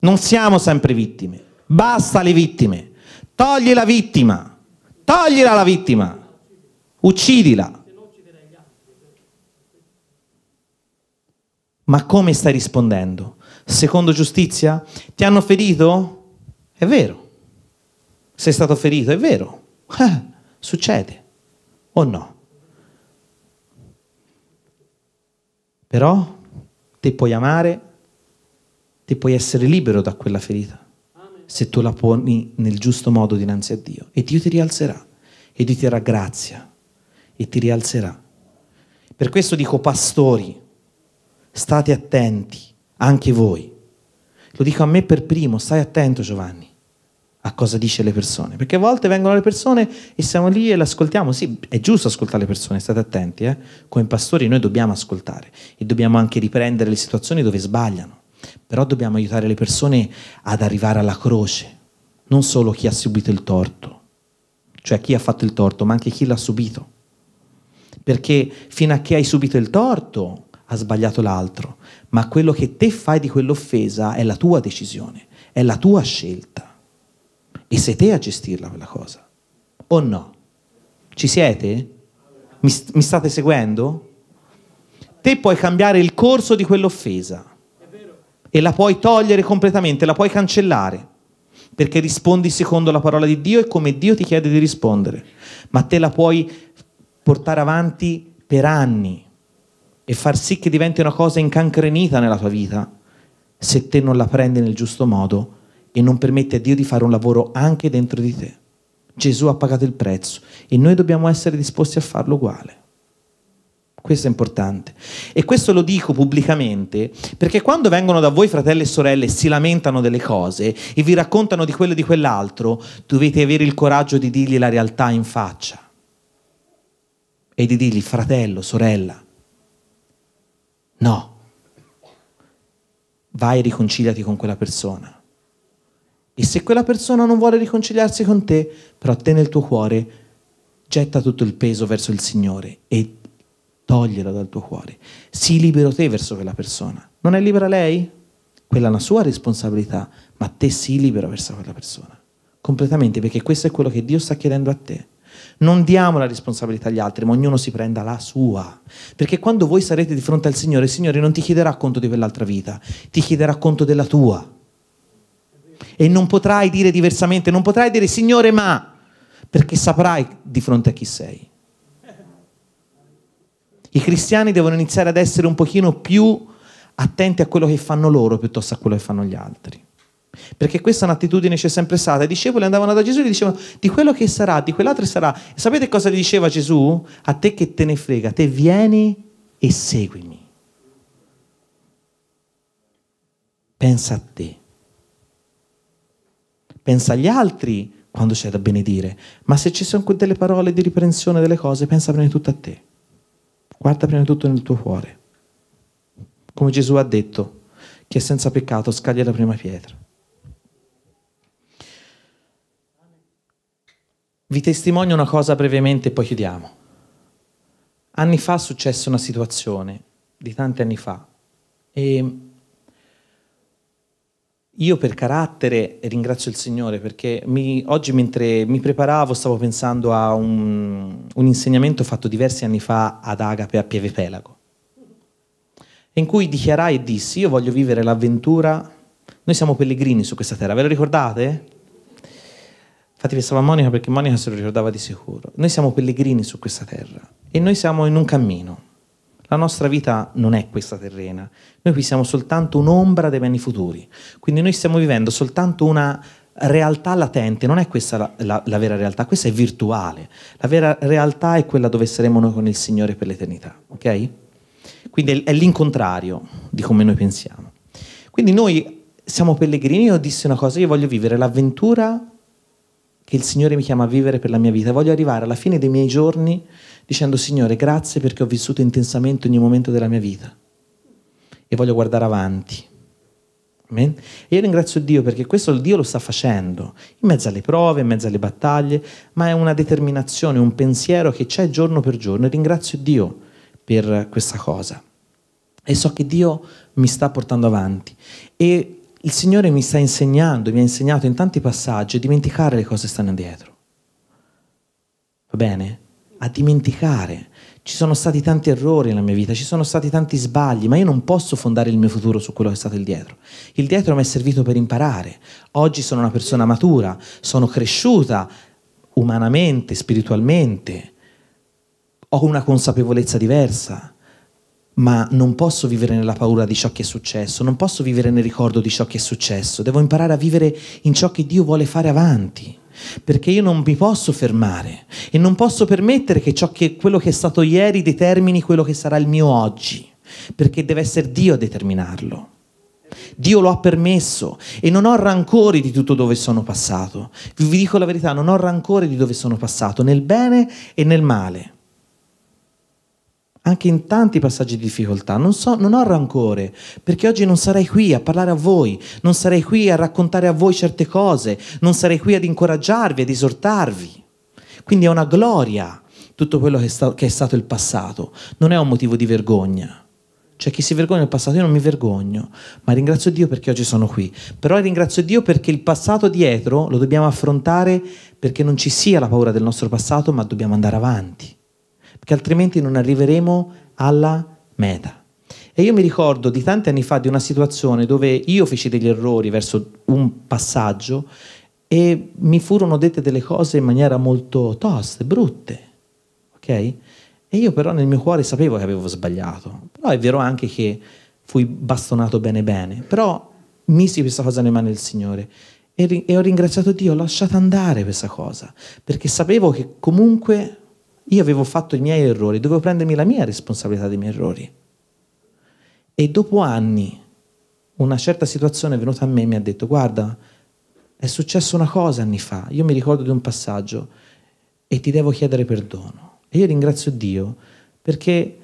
Non siamo sempre vittime. Basta le vittime. Togli la vittima. Toglila la vittima. Uccidila. Ma come stai rispondendo? Secondo giustizia? Ti hanno ferito? È vero. Sei stato ferito? È vero. Eh, succede. O no? Però te puoi amare, te puoi essere libero da quella ferita se tu la poni nel giusto modo dinanzi a Dio. E Dio ti rialzerà, e Dio ti darà grazia, e ti rialzerà. Per questo dico, pastori, state attenti, anche voi. Lo dico a me per primo, stai attento Giovanni a cosa dice le persone, perché a volte vengono le persone e siamo lì e le ascoltiamo, sì, è giusto ascoltare le persone, state attenti, eh? come pastori noi dobbiamo ascoltare e dobbiamo anche riprendere le situazioni dove sbagliano però dobbiamo aiutare le persone ad arrivare alla croce, non solo chi ha subito il torto, cioè chi ha fatto il torto, ma anche chi l'ha subito. Perché fino a che hai subito il torto ha sbagliato l'altro, ma quello che te fai di quell'offesa è la tua decisione, è la tua scelta. E sei te a gestirla quella cosa, o no? Ci siete? Mi, mi state seguendo? Te puoi cambiare il corso di quell'offesa e la puoi togliere completamente, la puoi cancellare, perché rispondi secondo la parola di Dio e come Dio ti chiede di rispondere, ma te la puoi portare avanti per anni e far sì che diventi una cosa incancrenita nella tua vita, se te non la prendi nel giusto modo e non permetti a Dio di fare un lavoro anche dentro di te. Gesù ha pagato il prezzo e noi dobbiamo essere disposti a farlo uguale. Questo è importante. E questo lo dico pubblicamente perché quando vengono da voi fratelli e sorelle e si lamentano delle cose e vi raccontano di quello e di quell'altro, dovete avere il coraggio di dirgli la realtà in faccia. E di dirgli fratello, sorella, no, vai e riconciliati con quella persona. E se quella persona non vuole riconciliarsi con te, però te nel tuo cuore getta tutto il peso verso il Signore e ti togliela dal tuo cuore. Sii libero te verso quella persona. Non è libera lei? Quella è una sua responsabilità, ma te sii libero verso quella persona. Completamente, perché questo è quello che Dio sta chiedendo a te. Non diamo la responsabilità agli altri, ma ognuno si prenda la sua. Perché quando voi sarete di fronte al Signore, il Signore non ti chiederà conto di quell'altra vita, ti chiederà conto della tua. E non potrai dire diversamente, non potrai dire Signore ma, perché saprai di fronte a chi sei. I cristiani devono iniziare ad essere un pochino più attenti a quello che fanno loro piuttosto a quello che fanno gli altri. Perché questa è un'attitudine c'è sempre stata. I discepoli andavano da Gesù e gli dicevano di quello che sarà, di quell'altro sarà. E sapete cosa gli diceva Gesù? A te che te ne frega, te vieni e seguimi. Pensa a te. Pensa agli altri quando c'è da benedire, ma se ci sono delle parole di riprensione delle cose, pensa prima di tutto a te. Guarda prima di tutto nel tuo cuore. Come Gesù ha detto, chi è senza peccato scaglia la prima pietra. Vi testimonio una cosa brevemente e poi chiudiamo. Anni fa è successa una situazione, di tanti anni fa, e io per carattere ringrazio il Signore perché mi, oggi mentre mi preparavo stavo pensando a un, un, insegnamento fatto diversi anni fa ad Agape a Pieve Pelago, in cui dichiarai e dissi io voglio vivere l'avventura, noi siamo pellegrini su questa terra, ve lo ricordate? Infatti pensavo a Monica perché Monica se lo ricordava di sicuro, noi siamo pellegrini su questa terra e noi siamo in un cammino la nostra vita non è questa terrena, noi qui siamo soltanto un'ombra dei beni futuri, quindi noi stiamo vivendo soltanto una realtà latente, non è questa la, la, la, vera realtà, questa è virtuale, la vera realtà è quella dove saremo noi con il Signore per l'eternità, ok? Quindi è, è l'incontrario di come noi pensiamo. Quindi noi siamo pellegrini, io disse una cosa, io voglio vivere l'avventura che il Signore mi chiama a vivere per la mia vita, voglio arrivare alla fine dei miei giorni dicendo Signore grazie perché ho vissuto intensamente ogni momento della mia vita e voglio guardare avanti. Amen. E io ringrazio Dio perché questo Dio lo sta facendo, in mezzo alle prove, in mezzo alle battaglie, ma è una determinazione, un pensiero che c'è giorno per giorno e ringrazio Dio per questa cosa. E so che Dio mi sta portando avanti e il Signore mi sta insegnando, mi ha insegnato in tanti passaggi a dimenticare le cose che stanno dietro. Va bene? a dimenticare. Ci sono stati tanti errori nella mia vita, ci sono stati tanti sbagli, ma io non posso fondare il mio futuro su quello che è stato il dietro. Il dietro mi è servito per imparare. Oggi sono una persona matura, sono cresciuta umanamente, spiritualmente, ho una consapevolezza diversa ma non posso vivere nella paura di ciò che è successo, non posso vivere nel ricordo di ciò che è successo, devo imparare a vivere in ciò che Dio vuole fare avanti, perché io non mi posso fermare e non posso permettere che, che quello che è stato ieri determini quello che sarà il mio oggi, perché deve essere Dio a determinarlo. Dio lo ha permesso e non ho rancore di tutto dove sono passato. Vi dico la verità, non ho rancore di dove sono passato, nel bene e nel male anche in tanti passaggi di difficoltà. Non, so, non ho rancore, perché oggi non sarei qui a parlare a voi, non sarei qui a raccontare a voi certe cose, non sarei qui ad incoraggiarvi, ad esortarvi. Quindi è una gloria tutto quello che è, sta- che è stato il passato, non è un motivo di vergogna. C'è chi si vergogna del passato, io non mi vergogno, ma ringrazio Dio perché oggi sono qui. Però ringrazio Dio perché il passato dietro lo dobbiamo affrontare perché non ci sia la paura del nostro passato, ma dobbiamo andare avanti perché altrimenti non arriveremo alla meta. E io mi ricordo di tanti anni fa di una situazione dove io feci degli errori verso un passaggio e mi furono dette delle cose in maniera molto toste, brutte, ok? E io però nel mio cuore sapevo che avevo sbagliato, però è vero anche che fui bastonato bene bene, però misi questa cosa nelle mani del Signore e, ri- e ho ringraziato Dio, ho lasciato andare questa cosa, perché sapevo che comunque io avevo fatto i miei errori, dovevo prendermi la mia responsabilità dei miei errori. E dopo anni una certa situazione è venuta a me e mi ha detto guarda, è successa una cosa anni fa, io mi ricordo di un passaggio e ti devo chiedere perdono. E io ringrazio Dio perché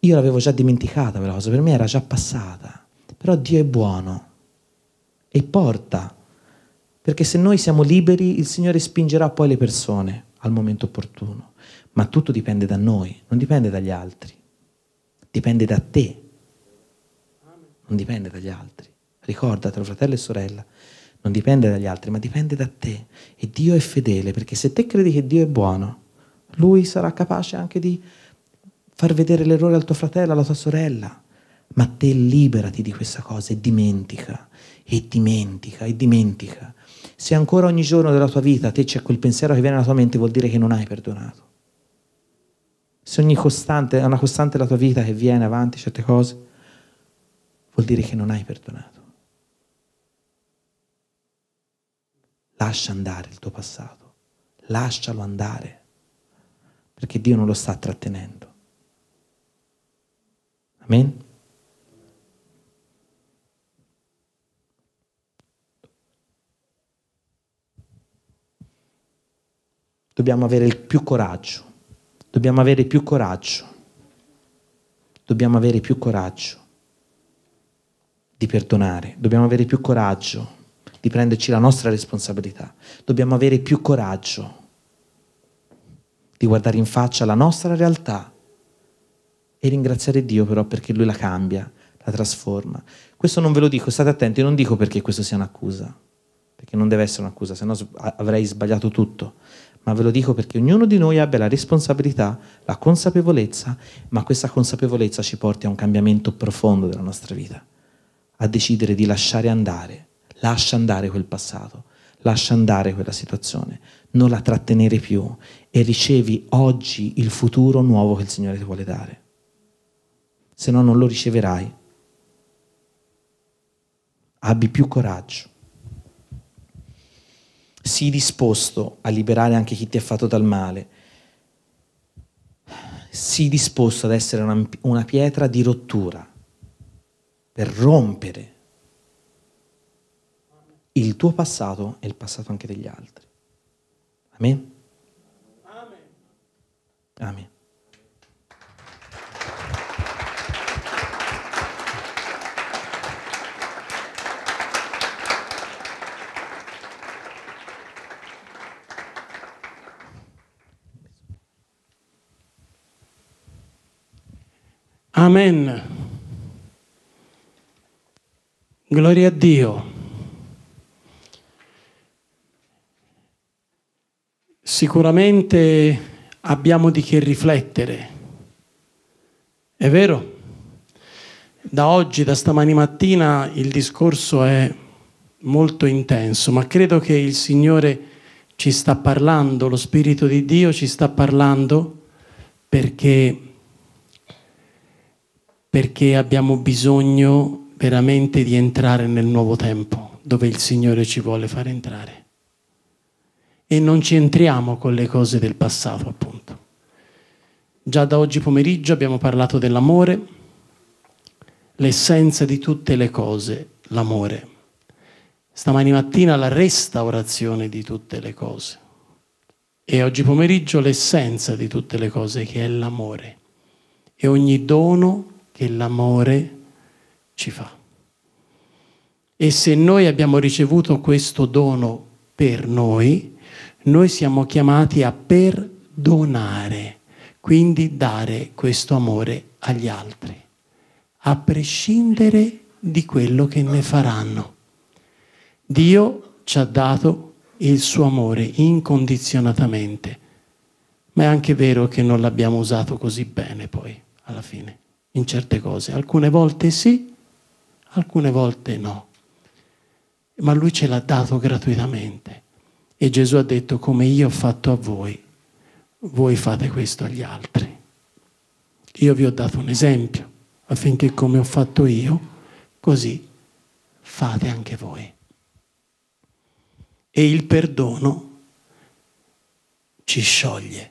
io l'avevo già dimenticata quella cosa, per me era già passata. Però Dio è buono e porta, perché se noi siamo liberi il Signore spingerà poi le persone al momento opportuno. Ma tutto dipende da noi, non dipende dagli altri. Dipende da te. Non dipende dagli altri. Ricordatelo, fratello e sorella, non dipende dagli altri, ma dipende da te. E Dio è fedele, perché se te credi che Dio è buono, Lui sarà capace anche di far vedere l'errore al tuo fratello, alla tua sorella. Ma te liberati di questa cosa e dimentica, e dimentica, e dimentica se ancora ogni giorno della tua vita a te c'è quel pensiero che viene alla tua mente, vuol dire che non hai perdonato. Se ogni costante, è una costante della tua vita che viene avanti certe cose, vuol dire che non hai perdonato. Lascia andare il tuo passato, lascialo andare, perché Dio non lo sta trattenendo. Amen? Dobbiamo avere più coraggio. Dobbiamo avere più coraggio. Dobbiamo avere più coraggio di perdonare. Dobbiamo avere più coraggio di prenderci la nostra responsabilità. Dobbiamo avere più coraggio di guardare in faccia la nostra realtà e ringraziare Dio però perché Lui la cambia, la trasforma. Questo non ve lo dico, state attenti, non dico perché questo sia un'accusa, perché non deve essere un'accusa, sennò avrei sbagliato tutto ma ve lo dico perché ognuno di noi abbia la responsabilità, la consapevolezza, ma questa consapevolezza ci porti a un cambiamento profondo della nostra vita, a decidere di lasciare andare, lascia andare quel passato, lascia andare quella situazione, non la trattenere più e ricevi oggi il futuro nuovo che il Signore ti vuole dare, se no non lo riceverai. Abbi più coraggio sii disposto a liberare anche chi ti ha fatto dal male, sii disposto ad essere una, una pietra di rottura per rompere il tuo passato e il passato anche degli altri. Amen. Amen. Amen. Amen. Gloria a Dio. Sicuramente abbiamo di che riflettere. È vero? Da oggi, da stamani mattina, il discorso è molto intenso, ma credo che il Signore ci sta parlando, lo Spirito di Dio ci sta parlando perché perché abbiamo bisogno veramente di entrare nel nuovo tempo dove il Signore ci vuole far entrare. E non ci entriamo con le cose del passato, appunto. Già da oggi pomeriggio abbiamo parlato dell'amore, l'essenza di tutte le cose, l'amore. Stamani mattina la restaurazione di tutte le cose. E oggi pomeriggio l'essenza di tutte le cose che è l'amore. E ogni dono che l'amore ci fa. E se noi abbiamo ricevuto questo dono per noi, noi siamo chiamati a perdonare, quindi dare questo amore agli altri, a prescindere di quello che ne faranno. Dio ci ha dato il suo amore incondizionatamente, ma è anche vero che non l'abbiamo usato così bene poi, alla fine in certe cose. Alcune volte sì, alcune volte no. Ma lui ce l'ha dato gratuitamente. E Gesù ha detto, come io ho fatto a voi, voi fate questo agli altri. Io vi ho dato un esempio affinché come ho fatto io, così fate anche voi. E il perdono ci scioglie.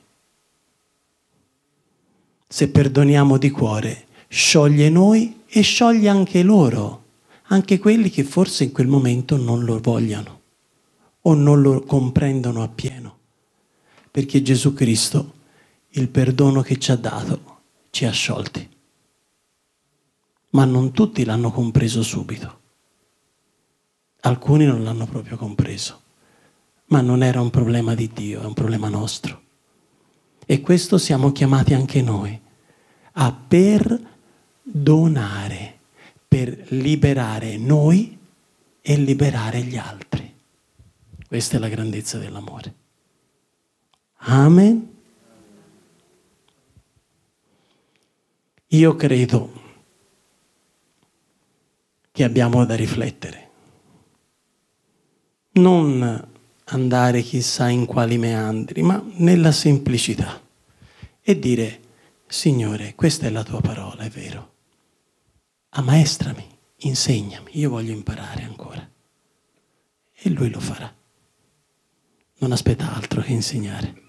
Se perdoniamo di cuore, scioglie noi e scioglie anche loro, anche quelli che forse in quel momento non lo vogliano o non lo comprendono appieno. Perché Gesù Cristo, il perdono che ci ha dato, ci ha sciolti. Ma non tutti l'hanno compreso subito. Alcuni non l'hanno proprio compreso. Ma non era un problema di Dio, è un problema nostro. E questo siamo chiamati anche noi, a per donare per liberare noi e liberare gli altri. Questa è la grandezza dell'amore. Amen. Io credo che abbiamo da riflettere, non andare chissà in quali meandri, ma nella semplicità e dire, Signore, questa è la tua parola, è vero ammaestrami, insegnami, io voglio imparare ancora. E lui lo farà. Non aspetta altro che insegnare.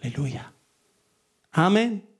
Alleluia. Amen.